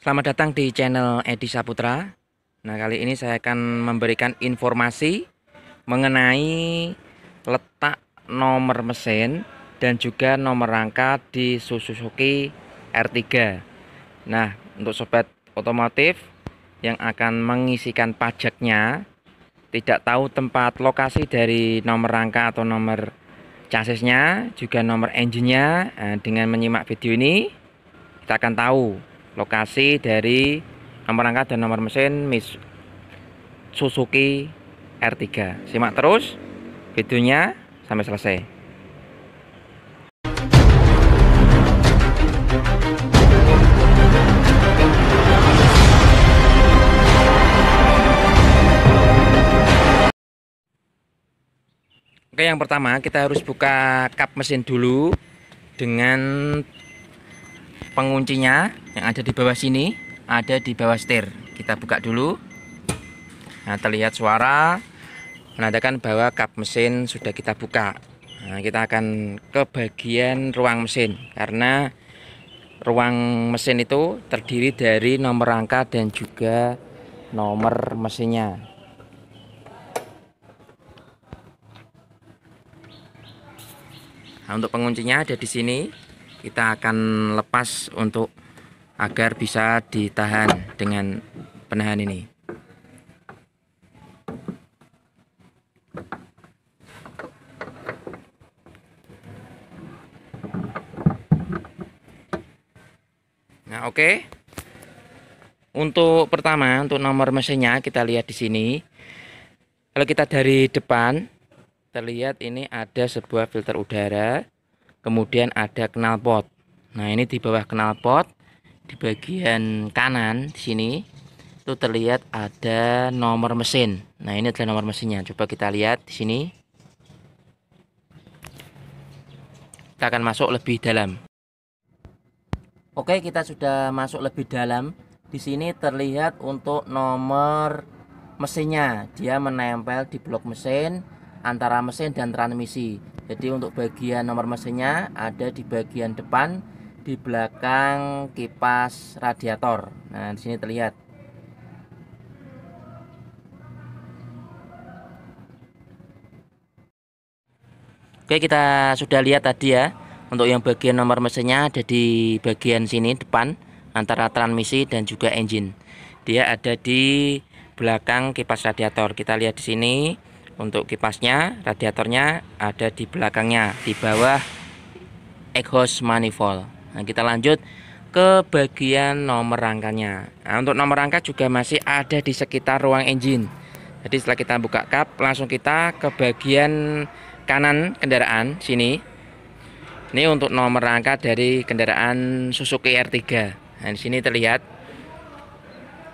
Selamat datang di channel Edi Saputra. Nah, kali ini saya akan memberikan informasi mengenai letak nomor mesin dan juga nomor rangka di Suzuki R3. Nah, untuk sobat otomotif yang akan mengisikan pajaknya tidak tahu tempat lokasi dari nomor rangka atau nomor chassisnya juga nomor engine-nya eh, dengan menyimak video ini kita akan tahu lokasi dari nomor angka dan nomor mesin Suzuki R3 simak terus videonya sampai selesai Oke yang pertama kita harus buka kap mesin dulu dengan penguncinya yang ada di bawah sini ada di bawah setir kita buka dulu nah terlihat suara menandakan bahwa kap mesin sudah kita buka nah, kita akan ke bagian ruang mesin karena ruang mesin itu terdiri dari nomor rangka dan juga nomor mesinnya Nah, untuk penguncinya ada di sini kita akan lepas untuk agar bisa ditahan dengan penahan ini nah oke okay. untuk pertama untuk nomor mesinnya kita lihat di sini kalau kita dari depan terlihat ini ada sebuah filter udara kemudian ada knalpot nah ini di bawah knalpot di bagian kanan di sini itu terlihat ada nomor mesin nah ini adalah nomor mesinnya coba kita lihat di sini kita akan masuk lebih dalam Oke kita sudah masuk lebih dalam di sini terlihat untuk nomor mesinnya dia menempel di blok mesin antara mesin dan transmisi jadi untuk bagian nomor mesinnya ada di bagian depan di belakang kipas radiator nah di sini terlihat Oke kita sudah lihat tadi ya untuk yang bagian nomor mesinnya ada di bagian sini depan antara transmisi dan juga engine dia ada di belakang kipas radiator kita lihat di sini untuk kipasnya radiatornya ada di belakangnya di bawah exhaust manifold nah kita lanjut ke bagian nomor rangkanya nah, untuk nomor rangka juga masih ada di sekitar ruang engine jadi setelah kita buka kap langsung kita ke bagian kanan kendaraan sini ini untuk nomor rangka dari kendaraan Suzuki R3 nah di sini terlihat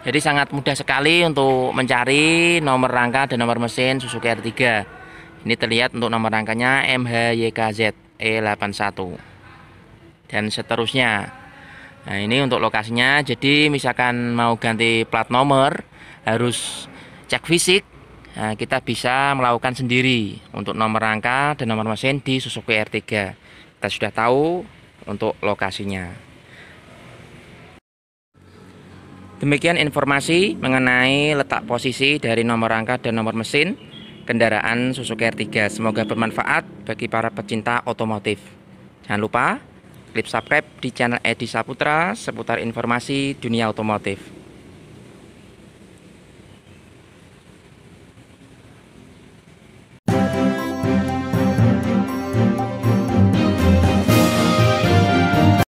jadi sangat mudah sekali untuk mencari nomor rangka dan nomor mesin Suzuki R3. Ini terlihat untuk nomor rangkanya MHYKZ E81 dan seterusnya. Nah, ini untuk lokasinya. Jadi misalkan mau ganti plat nomor harus cek fisik. Nah, kita bisa melakukan sendiri untuk nomor rangka dan nomor mesin di Suzuki R3. Kita sudah tahu untuk lokasinya. Demikian informasi mengenai letak posisi dari nomor rangka dan nomor mesin kendaraan Suzuki R3. Semoga bermanfaat bagi para pecinta otomotif. Jangan lupa klik subscribe di channel Edi Saputra seputar informasi dunia otomotif.